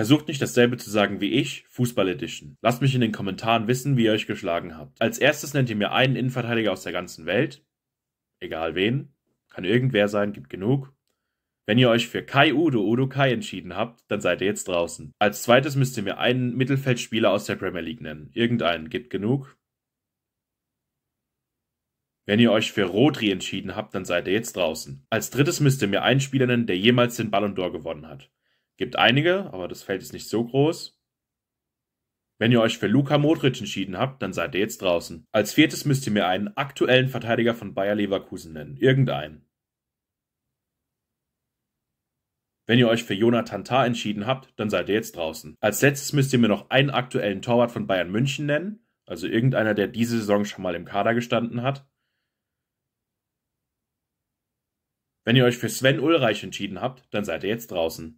Versucht nicht dasselbe zu sagen wie ich, Fußball Edition. Lasst mich in den Kommentaren wissen, wie ihr euch geschlagen habt. Als erstes nennt ihr mir einen Innenverteidiger aus der ganzen Welt. Egal wen. Kann irgendwer sein, gibt genug. Wenn ihr euch für Kai Udo Udo Kai entschieden habt, dann seid ihr jetzt draußen. Als zweites müsst ihr mir einen Mittelfeldspieler aus der Premier League nennen. Irgendeinen, gibt genug. Wenn ihr euch für Rodri entschieden habt, dann seid ihr jetzt draußen. Als drittes müsst ihr mir einen Spieler nennen, der jemals den Ballon d'Or gewonnen hat. Gibt einige, aber das Feld ist nicht so groß. Wenn ihr euch für Luka Modric entschieden habt, dann seid ihr jetzt draußen. Als viertes müsst ihr mir einen aktuellen Verteidiger von Bayer Leverkusen nennen. Irgendeinen. Wenn ihr euch für Jonathan Tah entschieden habt, dann seid ihr jetzt draußen. Als letztes müsst ihr mir noch einen aktuellen Torwart von Bayern München nennen. Also irgendeiner, der diese Saison schon mal im Kader gestanden hat. Wenn ihr euch für Sven Ulreich entschieden habt, dann seid ihr jetzt draußen.